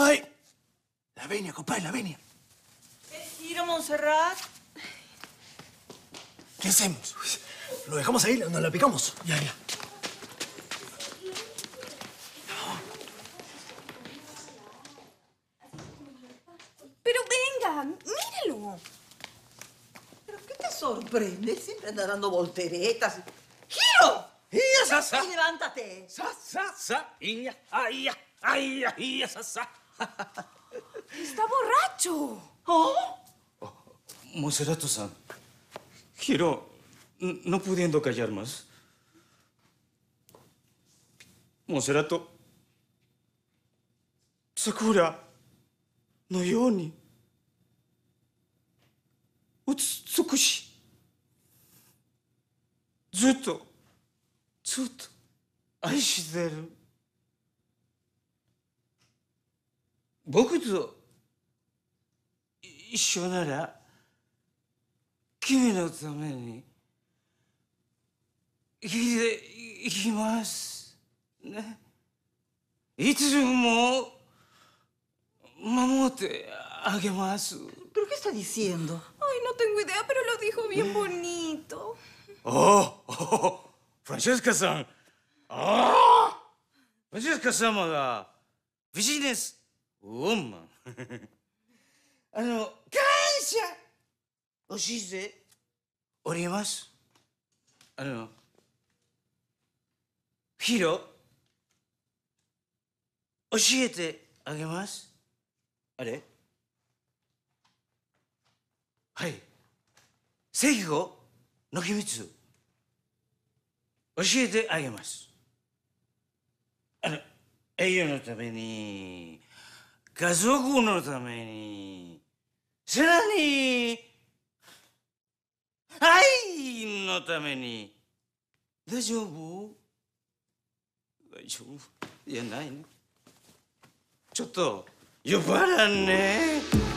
Ay, la venia, compadre, la venia. ¿Qué giro, Montserrat? ¿Qué hacemos? ¿Lo dejamos ahí? ¿Nos lo picamos? Ya, ya. Pero venga, míralo. ¿Pero qué te sorprende? siempre anda dando volteretas. ¡Giro! ¡Ya, sa, ¡Levántate! ¡Sa, sa, sa! ¡Ya, ay, ya, ay, ya, sa, sa! Está borracho. ¿Oh? oh Monserrato-san, Hiro, no pudiendo callar más. Monserrato, Sakura no yoni. Utsukushi. ずっとずっと愛してる。僕と一緒なら君のために生きていきますねいつも守ってあげます ¿Pero qué está diciendo? Ay, no tengo idea, pero lo dijo bien bonito. Oh, oh, Francesca-san. Ah! Francesca-sama がビジネスウォンマンあの感謝おして。ぜおりますあのヒロ教えてあげますあれはい正語の秘密教えてあげますあの栄養のために家族のためにさらに愛のために大丈夫大丈夫いやないねちょっと呼ばらねえ。